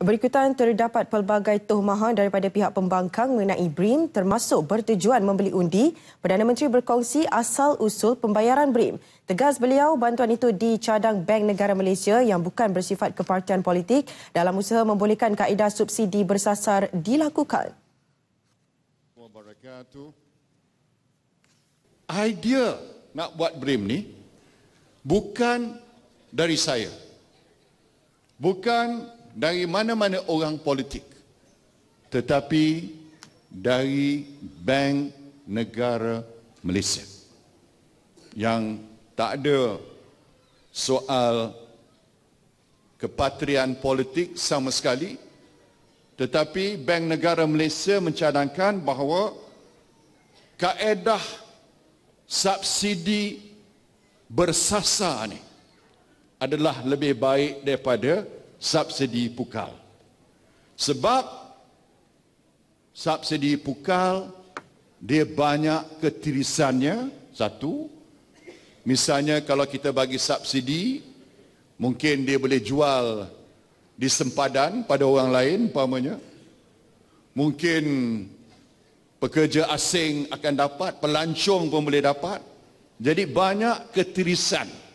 Berikutan terdapat pelbagai tuhmahan daripada pihak pembangkang mengenai BRIM termasuk bertujuan membeli undi. Perdana Menteri berkongsi asal-usul pembayaran BRIM. Tegas beliau bantuan itu dicadang Bank Negara Malaysia yang bukan bersifat kepartian politik dalam usaha membolehkan kaedah subsidi bersasar dilakukan. Idea nak buat BRIM ni bukan dari saya. Bukan dari mana-mana orang politik tetapi dari bank negara Malaysia yang tak ada soal kepatrian politik sama sekali tetapi bank negara Malaysia mencadangkan bahawa kaedah subsidi bersasar ni adalah lebih baik daripada subsidi pukal. Sebab subsidi pukal dia banyak ketirisannya satu. Misalnya kalau kita bagi subsidi mungkin dia boleh jual di sempadan pada orang lain umpamanya. Mungkin pekerja asing akan dapat, pelancong pun boleh dapat. Jadi banyak ketirisan.